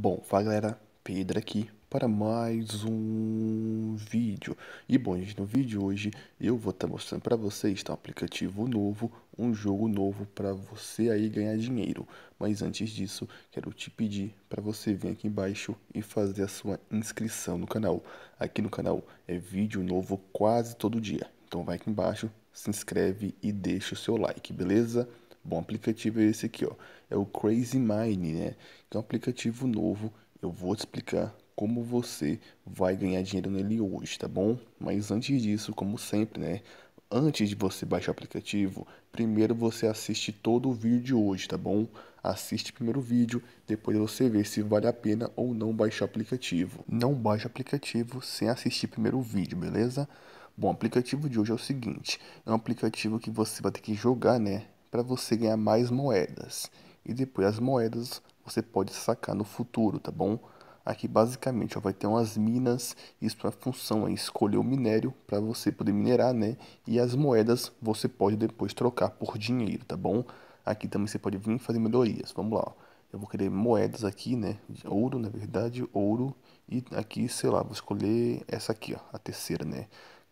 Bom, fala galera, Pedro aqui para mais um vídeo. E bom, gente, no vídeo de hoje eu vou estar tá mostrando para vocês tá, um aplicativo novo, um jogo novo para você aí ganhar dinheiro. Mas antes disso, quero te pedir para você vir aqui embaixo e fazer a sua inscrição no canal. Aqui no canal é vídeo novo quase todo dia. Então vai aqui embaixo, se inscreve e deixa o seu like, beleza? Bom aplicativo é esse aqui, ó. É o Crazy Mine, né? é um aplicativo novo. Eu vou te explicar como você vai ganhar dinheiro nele hoje, tá bom? Mas antes disso, como sempre, né? Antes de você baixar o aplicativo, primeiro você assiste todo o vídeo de hoje, tá bom? Assiste primeiro o vídeo, depois você vê se vale a pena ou não baixar o aplicativo. Não baixe o aplicativo sem assistir primeiro o vídeo, beleza? Bom, o aplicativo de hoje é o seguinte: é um aplicativo que você vai ter que jogar, né? para você ganhar mais moedas. E depois as moedas você pode sacar no futuro, tá bom? Aqui basicamente ó, vai ter umas minas, isso é a função é escolher o minério para você poder minerar, né? E as moedas você pode depois trocar por dinheiro, tá bom? Aqui também você pode vir fazer melhorias, vamos lá. Ó. Eu vou querer moedas aqui, né? Ouro, na verdade, ouro. E aqui, sei lá, vou escolher essa aqui, ó, a terceira, né?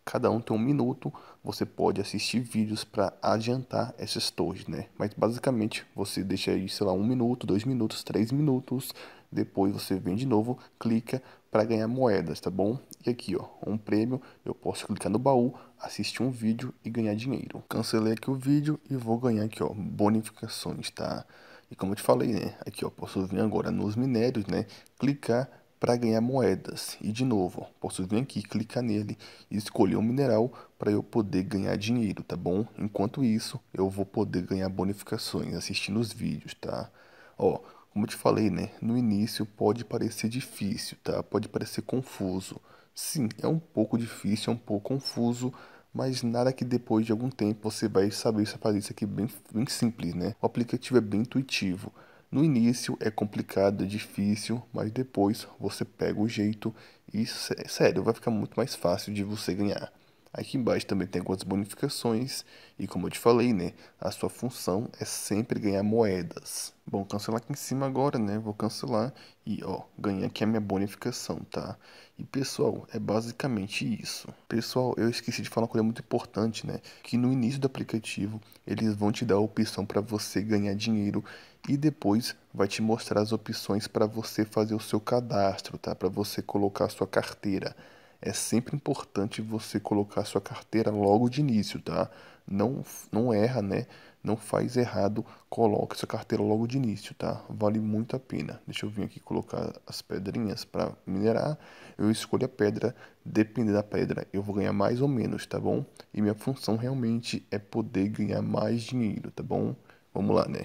Cada um tem um minuto, você pode assistir vídeos para adiantar essas torres né? Mas basicamente você deixa aí, sei lá, um minuto, dois minutos, três minutos. Depois você vem de novo, clica para ganhar moedas, tá bom? E aqui, ó, um prêmio, eu posso clicar no baú, assistir um vídeo e ganhar dinheiro. Cancelei aqui o vídeo e vou ganhar aqui, ó, bonificações, tá? E como eu te falei, né? Aqui, ó, posso vir agora nos minérios, né? Clicar para ganhar moedas. E de novo, posso vir aqui, clicar nele e escolher um mineral para eu poder ganhar dinheiro, tá bom? Enquanto isso, eu vou poder ganhar bonificações assistindo os vídeos, tá? Ó, como eu te falei, né? No início pode parecer difícil, tá? Pode parecer confuso. Sim, é um pouco difícil, é um pouco confuso, mas nada que depois de algum tempo você vai saber fazer isso aqui bem, bem simples, né? O aplicativo é bem intuitivo. No início é complicado, é difícil, mas depois você pega o jeito e sério, vai ficar muito mais fácil de você ganhar. Aqui embaixo também tem algumas bonificações e como eu te falei, né, a sua função é sempre ganhar moedas. Bom, cancelar aqui em cima agora, né, vou cancelar e ó, ganhei aqui a minha bonificação, tá? E pessoal, é basicamente isso. Pessoal, eu esqueci de falar uma coisa muito importante, né, que no início do aplicativo eles vão te dar a opção para você ganhar dinheiro e depois vai te mostrar as opções para você fazer o seu cadastro, tá? Para você colocar a sua carteira é sempre importante você colocar sua carteira logo de início, tá? Não, não erra, né? Não faz errado, coloque sua carteira logo de início, tá? Vale muito a pena. Deixa eu vir aqui colocar as pedrinhas para minerar. Eu escolho a pedra, dependendo da pedra, eu vou ganhar mais ou menos, tá bom? E minha função realmente é poder ganhar mais dinheiro, tá bom? Vamos lá, né?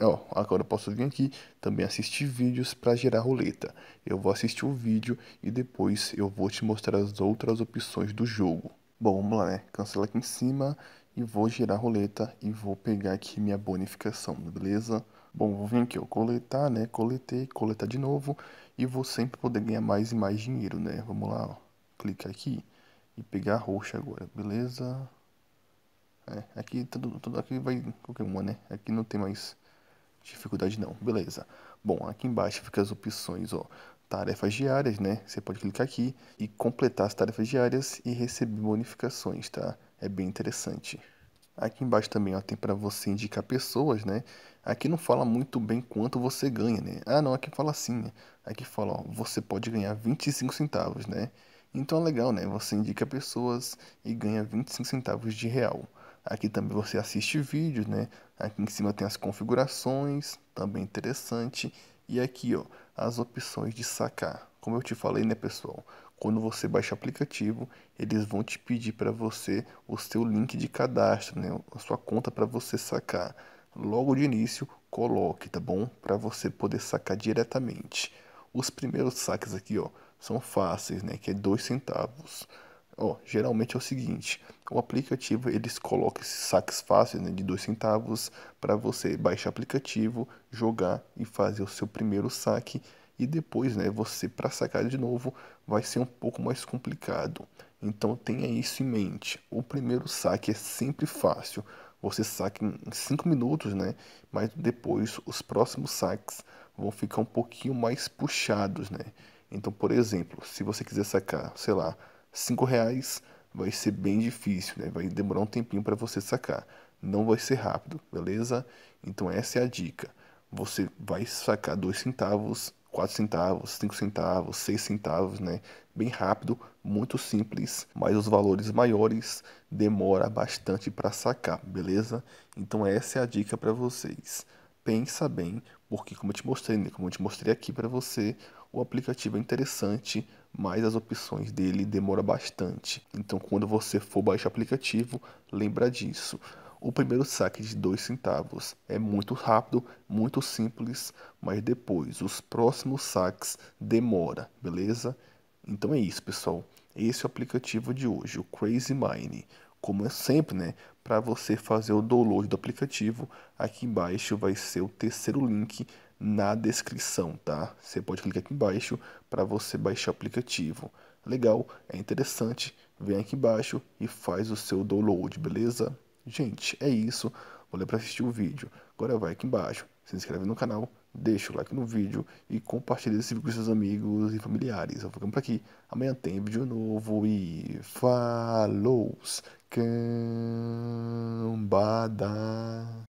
Ó, agora eu posso vir aqui também assistir vídeos para gerar roleta. Eu vou assistir o vídeo e depois eu vou te mostrar as outras opções do jogo. Bom, vamos lá, né? Cancela aqui em cima e vou gerar roleta e vou pegar aqui minha bonificação, beleza? Bom, vou vir aqui, ó, coletar, né? Coletei, coletar de novo e vou sempre poder ganhar mais e mais dinheiro, né? Vamos lá, ó. aqui e pegar a roxa agora, beleza? É, aqui tudo, tudo aqui vai qualquer uma, né? Aqui não tem mais Dificuldade não, beleza. Bom, aqui embaixo fica as opções, ó. Tarefas diárias, né? Você pode clicar aqui e completar as tarefas diárias e receber bonificações, tá? É bem interessante. Aqui embaixo também ó, tem para você indicar pessoas, né? Aqui não fala muito bem quanto você ganha, né? Ah, não, aqui fala assim, né? Aqui fala, ó, você pode ganhar 25 centavos, né? Então é legal, né? Você indica pessoas e ganha 25 centavos de real. Aqui também você assiste vídeos, né? Aqui em cima tem as configurações, também interessante. E aqui, ó, as opções de sacar. Como eu te falei, né, pessoal? Quando você baixa o aplicativo, eles vão te pedir para você o seu link de cadastro, né? A sua conta para você sacar. Logo de início, coloque, tá bom? Para você poder sacar diretamente. Os primeiros saques aqui, ó, são fáceis, né? Que é dois centavos. Ó, geralmente é o seguinte, o aplicativo eles colocam esses saques fáceis né, de dois centavos para você baixar o aplicativo, jogar e fazer o seu primeiro saque e depois, né, você para sacar de novo vai ser um pouco mais complicado. Então tenha isso em mente. O primeiro saque é sempre fácil. Você saca em 5 minutos, né? Mas depois os próximos saques vão ficar um pouquinho mais puxados, né? Então, por exemplo, se você quiser sacar, sei lá, cinco reais vai ser bem difícil, né? Vai demorar um tempinho para você sacar. Não vai ser rápido, beleza? Então essa é a dica. Você vai sacar dois centavos, quatro centavos, cinco centavos, seis centavos, né? Bem rápido, muito simples, mas os valores maiores demora bastante para sacar, beleza? Então essa é a dica para vocês pensa bem, porque como eu te mostrei, né? como eu te mostrei aqui para você, o aplicativo é interessante, mas as opções dele demora bastante. Então, quando você for baixar o aplicativo, lembra disso. O primeiro saque de dois centavos é muito rápido, muito simples, mas depois os próximos saques demora, beleza? Então é isso, pessoal. Esse é o aplicativo de hoje, o Crazy Mine. Como é sempre, né, para você fazer o download do aplicativo, aqui embaixo vai ser o terceiro link na descrição, tá? Você pode clicar aqui embaixo para você baixar o aplicativo. Legal, é interessante, vem aqui embaixo e faz o seu download, beleza? Gente, é isso. Valeu para assistir o vídeo. Agora vai aqui embaixo, se inscreve no canal, deixa o like no vídeo e compartilha esse vídeo com seus amigos e familiares. Eu ficando por aqui. Amanhã tem vídeo novo e falou! Cambada!